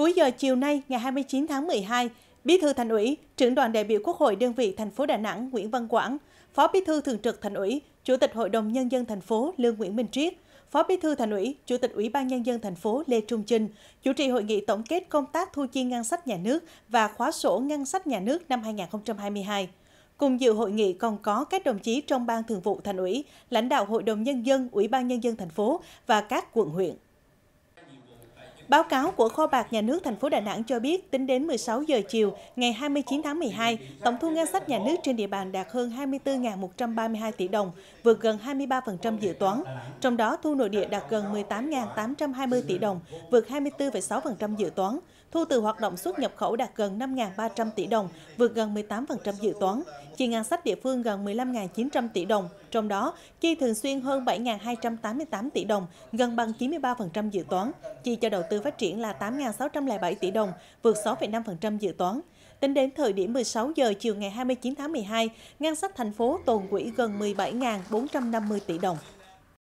Cuối giờ chiều nay, ngày 29 tháng 12, Bí thư Thành ủy, trưởng đoàn đại biểu Quốc hội đơn vị thành phố Đà Nẵng Nguyễn Văn Quảng, Phó Bí thư Thường trực Thành ủy, Chủ tịch Hội đồng nhân dân thành phố Lương Nguyễn Minh Triết, Phó Bí thư Thành ủy, Chủ tịch Ủy ban nhân dân thành phố Lê Trung Trinh chủ trì hội nghị tổng kết công tác thu chi ngân sách nhà nước và khóa sổ ngân sách nhà nước năm 2022. Cùng dự hội nghị còn có các đồng chí trong Ban Thường vụ Thành ủy, lãnh đạo Hội đồng nhân dân, Ủy ban nhân dân thành phố và các quận huyện. Báo cáo của Kho bạc Nhà nước thành phố Đà Nẵng cho biết, tính đến 16 giờ chiều ngày 29 tháng 12, tổng thu ngân sách nhà nước trên địa bàn đạt hơn 24.132 tỷ đồng, vượt gần 23% dự toán. Trong đó, thu nội địa đạt gần 18.820 tỷ đồng, vượt 24,6% dự toán. Thu từ hoạt động xuất nhập khẩu đạt gần 5.300 tỷ đồng, vượt gần 18% dự toán. Chi ngân sách địa phương gần 15.900 tỷ đồng, trong đó chi thường xuyên hơn 7.288 tỷ đồng, gần bằng 93% dự toán. Chi cho đầu tư phát triển là 8.607 tỷ đồng, vượt 6,5% dự toán. Tính đến thời điểm 16 giờ chiều ngày 29 tháng 12, ngân sách thành phố tồn quỹ gần 17.450 tỷ đồng.